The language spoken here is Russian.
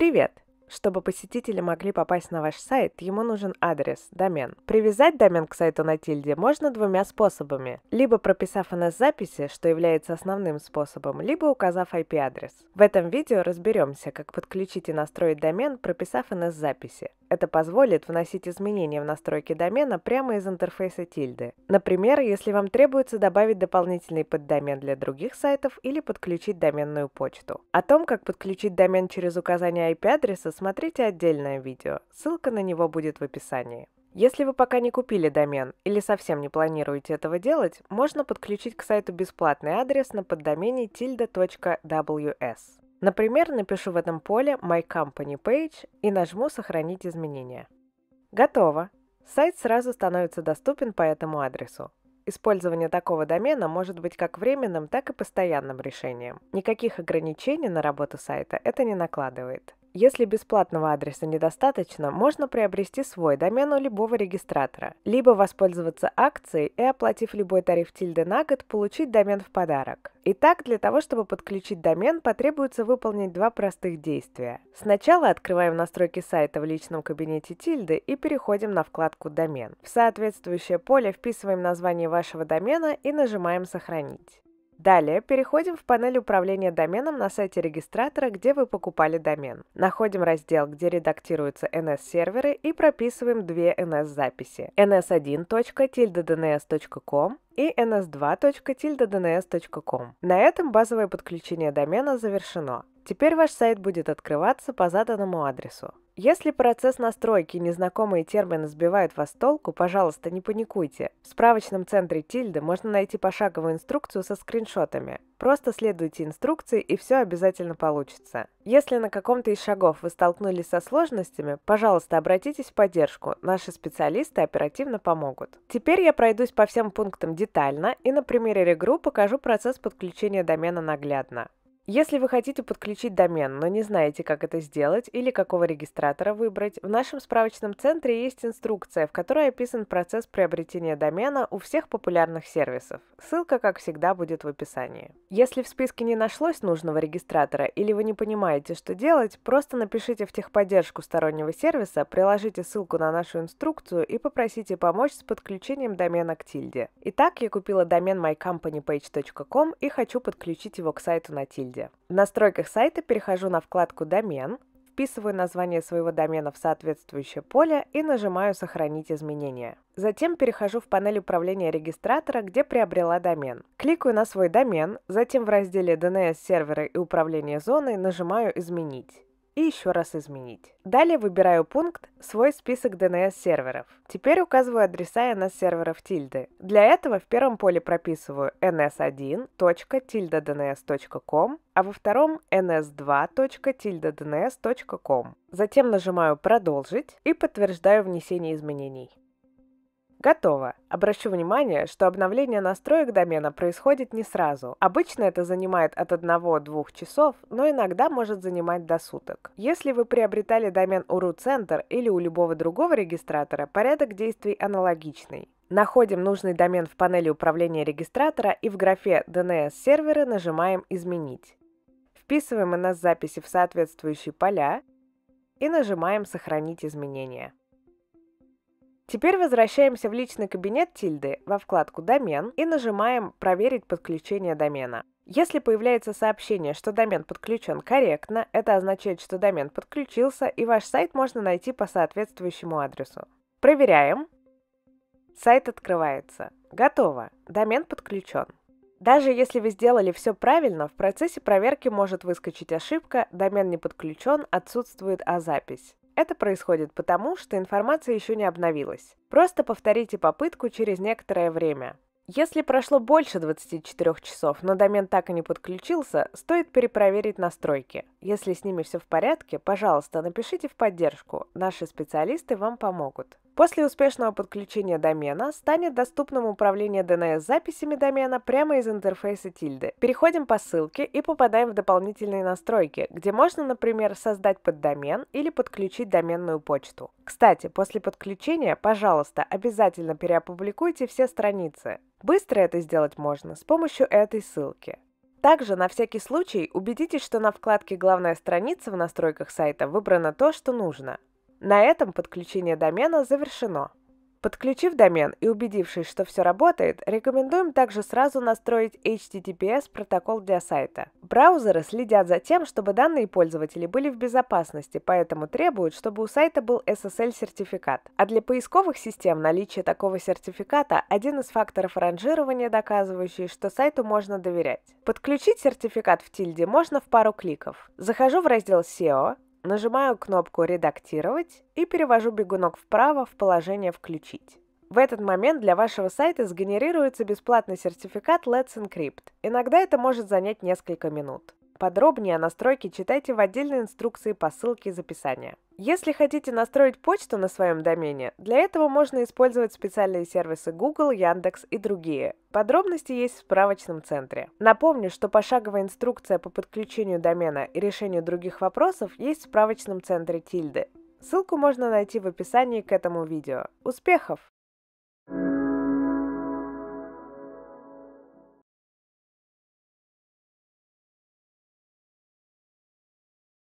привет!» Чтобы посетители могли попасть на ваш сайт, ему нужен адрес, домен. Привязать домен к сайту на тильде можно двумя способами. Либо прописав ns записи, что является основным способом, либо указав IP-адрес. В этом видео разберемся, как подключить и настроить домен, прописав ns записи. Это позволит вносить изменения в настройки домена прямо из интерфейса тильды. Например, если вам требуется добавить дополнительный поддомен для других сайтов или подключить доменную почту. О том, как подключить домен через указание IP-адреса, смотрите отдельное видео, ссылка на него будет в описании. Если вы пока не купили домен или совсем не планируете этого делать, можно подключить к сайту бесплатный адрес на поддомене tilda.ws. Например, напишу в этом поле My Company Page и нажму «Сохранить изменения». Готово! Сайт сразу становится доступен по этому адресу. Использование такого домена может быть как временным, так и постоянным решением. Никаких ограничений на работу сайта это не накладывает. Если бесплатного адреса недостаточно, можно приобрести свой домен у любого регистратора, либо воспользоваться акцией и, оплатив любой тариф Тильды на год, получить домен в подарок. Итак, для того, чтобы подключить домен, потребуется выполнить два простых действия. Сначала открываем настройки сайта в личном кабинете Тильды и переходим на вкладку «Домен». В соответствующее поле вписываем название вашего домена и нажимаем «Сохранить». Далее переходим в панель управления доменом на сайте регистратора, где вы покупали домен. Находим раздел, где редактируются NS-серверы и прописываем две NS-записи. ns1.tildodns.com и ns2.tildodns.com. На этом базовое подключение домена завершено. Теперь ваш сайт будет открываться по заданному адресу. Если процесс настройки и незнакомые термины сбивают вас с толку, пожалуйста, не паникуйте. В справочном центре Тильды можно найти пошаговую инструкцию со скриншотами. Просто следуйте инструкции, и все обязательно получится. Если на каком-то из шагов вы столкнулись со сложностями, пожалуйста, обратитесь в поддержку. Наши специалисты оперативно помогут. Теперь я пройдусь по всем пунктам детально и на примере Регру покажу процесс подключения домена наглядно. Если вы хотите подключить домен, но не знаете, как это сделать или какого регистратора выбрать, в нашем справочном центре есть инструкция, в которой описан процесс приобретения домена у всех популярных сервисов. Ссылка, как всегда, будет в описании. Если в списке не нашлось нужного регистратора или вы не понимаете, что делать, просто напишите в техподдержку стороннего сервиса, приложите ссылку на нашу инструкцию и попросите помочь с подключением домена к Тильде. Итак, я купила домен mycompanypage.com и хочу подключить его к сайту на Тильде входе. В настройках сайта перехожу на вкладку «Домен», вписываю название своего домена в соответствующее поле и нажимаю «Сохранить изменения». Затем перехожу в панель управления регистратора, где приобрела домен. Кликаю на свой домен, затем в разделе DNS серверы и управление зоной нажимаю «Изменить» и еще раз изменить. Далее выбираю пункт «Свой список DNS-серверов». Теперь указываю адреса DNS-серверов тильды. Для этого в первом поле прописываю ns1.tildadns.com, а во втором ns2.tildadns.com. Затем нажимаю «Продолжить» и подтверждаю внесение изменений. Готово. Обращу внимание, что обновление настроек домена происходит не сразу. Обычно это занимает от 1-2 часов, но иногда может занимать до суток. Если вы приобретали домен у центр или у любого другого регистратора, порядок действий аналогичный. Находим нужный домен в панели управления регистратора и в графе DNS-серверы нажимаем «Изменить». Вписываем нас записи в соответствующие поля и нажимаем «Сохранить изменения». Теперь возвращаемся в личный кабинет Тильды во вкладку «Домен» и нажимаем «Проверить подключение домена». Если появляется сообщение, что домен подключен корректно, это означает, что домен подключился, и ваш сайт можно найти по соответствующему адресу. Проверяем. Сайт открывается. Готово. Домен подключен. Даже если вы сделали все правильно, в процессе проверки может выскочить ошибка «Домен не подключен, отсутствует А-запись». Это происходит потому, что информация еще не обновилась. Просто повторите попытку через некоторое время. Если прошло больше 24 часов, но домен так и не подключился, стоит перепроверить настройки. Если с ними все в порядке, пожалуйста, напишите в поддержку, наши специалисты вам помогут. После успешного подключения домена станет доступным управление DNS-записями домена прямо из интерфейса Tilde. Переходим по ссылке и попадаем в дополнительные настройки, где можно, например, создать поддомен или подключить доменную почту. Кстати, после подключения, пожалуйста, обязательно переопубликуйте все страницы. Быстро это сделать можно с помощью этой ссылки. Также на всякий случай убедитесь, что на вкладке «Главная страница» в настройках сайта выбрано то, что нужно – на этом подключение домена завершено. Подключив домен и убедившись, что все работает, рекомендуем также сразу настроить HTTPS протокол для сайта. Браузеры следят за тем, чтобы данные пользователей были в безопасности, поэтому требуют, чтобы у сайта был SSL-сертификат. А для поисковых систем наличие такого сертификата – один из факторов ранжирования, доказывающий, что сайту можно доверять. Подключить сертификат в тильде можно в пару кликов. Захожу в раздел SEO, Нажимаю кнопку «Редактировать» и перевожу бегунок вправо в положение «Включить». В этот момент для вашего сайта сгенерируется бесплатный сертификат Let's Encrypt. Иногда это может занять несколько минут. Подробнее о настройке читайте в отдельной инструкции по ссылке из описания. Если хотите настроить почту на своем домене, для этого можно использовать специальные сервисы Google, Яндекс и другие. Подробности есть в справочном центре. Напомню, что пошаговая инструкция по подключению домена и решению других вопросов есть в справочном центре Тильды. Ссылку можно найти в описании к этому видео. Успехов!